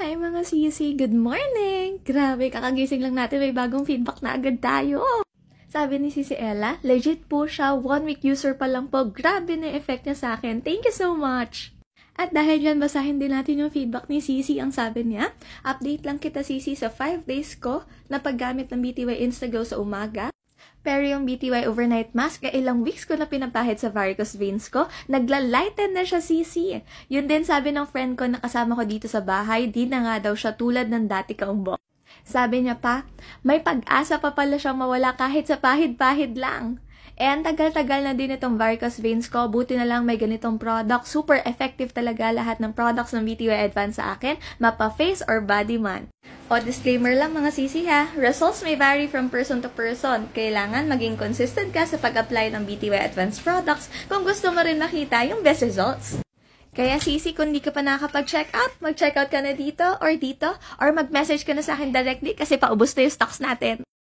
Hi mga sisi, good morning! Grabe, kakagising lang natin, may bagong feedback na agad tayo! Sabi ni Sisi Ella, legit po siya, one week user pa lang po, grabe na effect niya sa akin, thank you so much! At dahil dyan, basahin din natin yung feedback ni Sisi. Ang sabi niya, update lang kita Sisi sa 5 days ko na paggamit ng BTY Instago sa umaga, pero yung BTY Overnight Mask, eh, ilang weeks ko na pinapahid sa varicose veins ko, nagla-lighten na siya CC. Yun din sabi ng friend ko na kasama ko dito sa bahay, di na nga daw siya tulad ng dati kaumbok. Sabi niya pa, may pag-asa pa pala siyang mawala kahit sa pahid-pahid lang. Eh, ang tagal-tagal na din itong varicose veins ko. Buti na lang may ganitong product. Super effective talaga lahat ng products ng BTY Advance sa akin, mapa face or body man. O disclaimer lang mga sisi ha, results may vary from person to person. Kailangan maging consistent ka sa pag-apply ng BTY Advanced Products kung gusto mo rin makita yung best results. Kaya sisi, kung hindi ka pa nakakapag-check out, mag-check out ka na dito or dito or mag-message ka na sa akin directly kasi paubos na yung stocks natin.